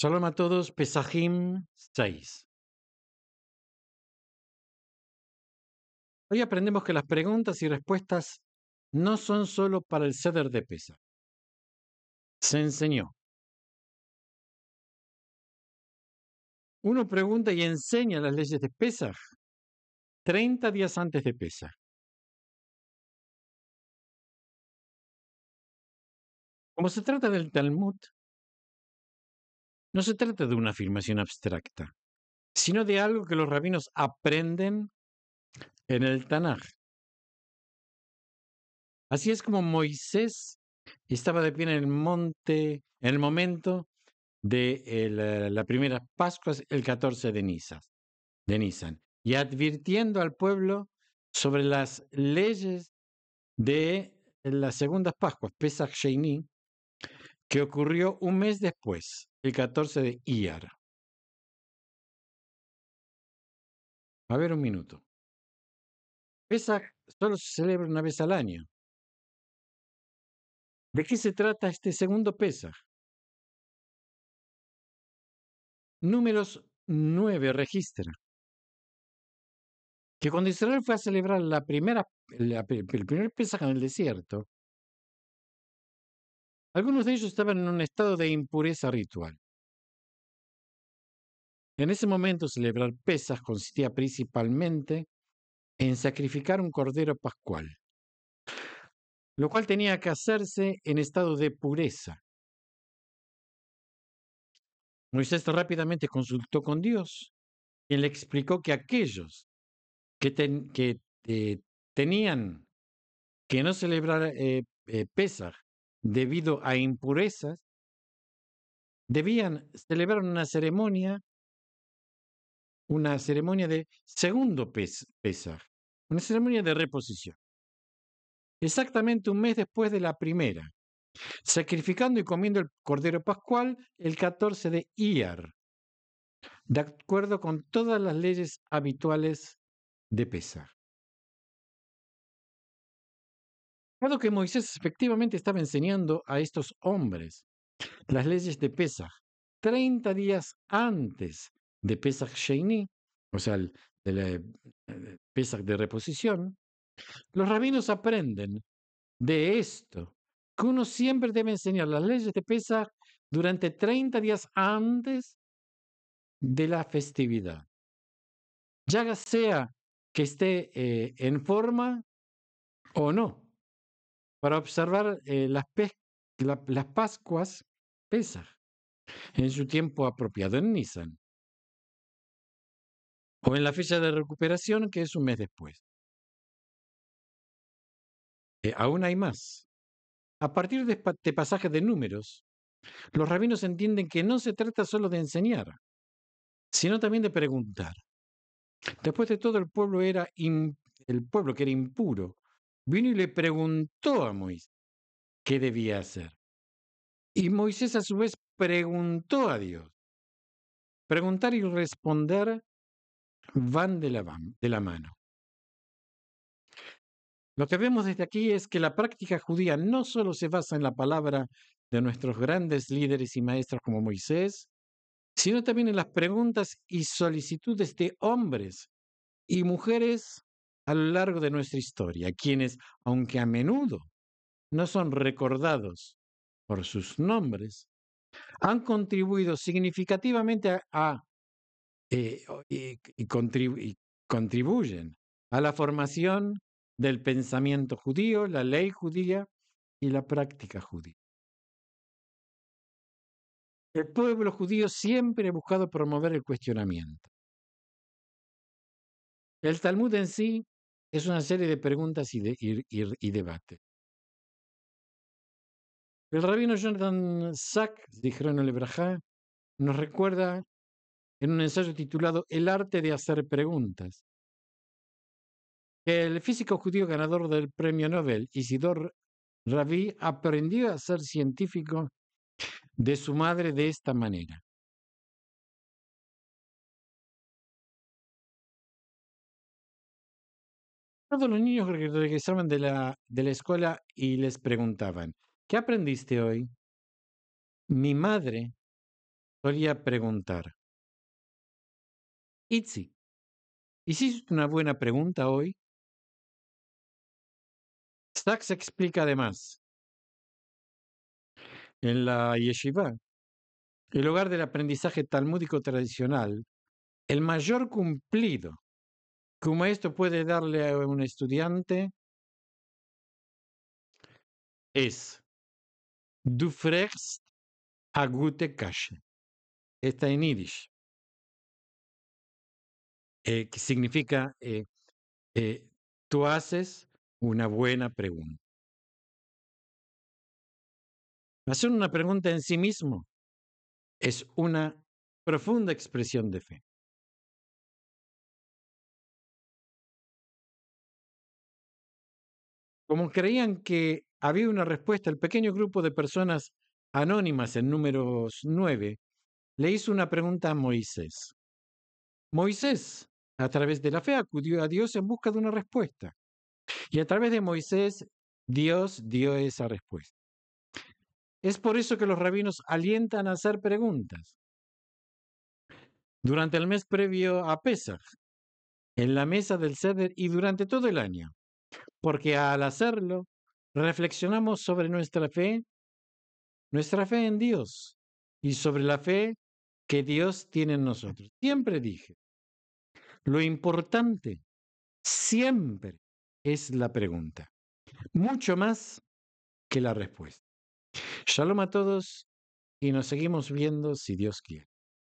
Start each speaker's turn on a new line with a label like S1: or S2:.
S1: Shalom a todos, Pesajim 6. Hoy aprendemos que las preguntas y respuestas no son solo para el ceder de Pesaj. Se enseñó. Uno pregunta y enseña las leyes de Pesaj 30 días antes de Pesaj. Como se trata del Talmud, no se trata de una afirmación abstracta, sino de algo que los rabinos aprenden
S2: en el Tanaj. Así es como Moisés estaba de pie en el monte en el momento de eh, la primera Pascua, el 14 de Nisan, y advirtiendo al pueblo sobre las leyes de las segundas Pascuas, Pesach Sheiní, que ocurrió un mes después,
S1: el 14 de Iyar. A ver un minuto. Pesach solo se celebra una vez al año. ¿De qué se trata este segundo Pesach? Números 9 registra
S2: que cuando Israel fue a celebrar la primera, el primer Pesach en el desierto, algunos de ellos estaban en un estado de impureza ritual. En ese momento celebrar pesas consistía principalmente en sacrificar un cordero pascual, lo cual tenía que hacerse en estado de pureza. Moisés rápidamente consultó con Dios, y le explicó que aquellos que, eh, tenían que no celebrar eh, eh, pesas debido a impurezas, debían celebrar una ceremonia, una ceremonia de segundo pesar una ceremonia de reposición. Exactamente un mes después de la primera, sacrificando y comiendo el cordero pascual el 14 de Iyar, de acuerdo con todas las leyes habituales
S1: de pesar Dado que
S2: Moisés efectivamente estaba enseñando a estos hombres las leyes de Pesach 30 días antes de Pesach Sheini, o sea, de la, eh, eh, Pesaj de reposición, los rabinos aprenden de esto, que uno siempre debe enseñar las leyes de Pesach durante 30 días antes de la festividad. Ya sea que esté eh, en forma o no para observar eh, las, Pascuas pesas en su tiempo apropiado en Nisan o en la fecha de recuperación que es un mes después. Eh, aún hay más. A partir de pasajes de números, los rabinos entienden que no se trata solo de enseñar, sino también de preguntar. Después de todo, el pueblo, era el pueblo que era impuro vino y le preguntó a Moisés qué debía hacer. Y Moisés a su vez preguntó
S1: a Dios. Preguntar y responder van de la,
S2: de la mano. Lo que vemos desde aquí es que la práctica judía no solo se basa en la palabra de nuestros grandes líderes y maestros como Moisés, sino también en las preguntas y solicitudes de hombres y mujeres a lo largo de nuestra historia, quienes, aunque a menudo no son recordados por sus nombres, han contribuido significativamente a, eh, y, y contribuyen a la formación del pensamiento judío, la ley judía y la práctica judía. El pueblo judío siempre ha buscado promover el cuestionamiento. El Talmud en sí es una serie de preguntas y, de, debate. El rabino Jonathan Sack, dijeron el Ebrahá, nos recuerda en un ensayo titulado El arte de hacer preguntas, el físico judío ganador del premio Nobel, Isidor Rabí, aprendió a ser científico de su madre de esta manera. Todos los niños regresaban de la, de la escuela y les preguntaban, ¿qué aprendiste hoy? Mi madre
S1: solía preguntar, Itzi, ¿hiciste una buena pregunta hoy? Stax explica
S2: además, en la yeshiva, el lugar del aprendizaje talmúdico tradicional, el mayor cumplido como esto puede darle a un estudiante
S1: es Du frechst a gute Está en Yiddish. Eh, que significa eh, eh, tú haces una buena pregunta. Hacer una pregunta en sí mismo es una profunda expresión de fe.
S2: Como creían que había una respuesta, el pequeño grupo de personas anónimas en números 9 le hizo una pregunta a Moisés. Moisés, a través de la fe, acudió a Dios en busca de una respuesta. Y a través de Moisés, Dios dio esa respuesta. Es por eso que los rabinos alientan a hacer preguntas. Durante el mes previo a Pesach, en la mesa del Seder y durante todo el año, porque al hacerlo reflexionamos sobre nuestra fe, nuestra fe en Dios y sobre la fe que Dios tiene en nosotros. Siempre dije, lo importante siempre es la pregunta, mucho más que la respuesta. Shalom a todos y nos seguimos viendo si
S1: Dios quiere.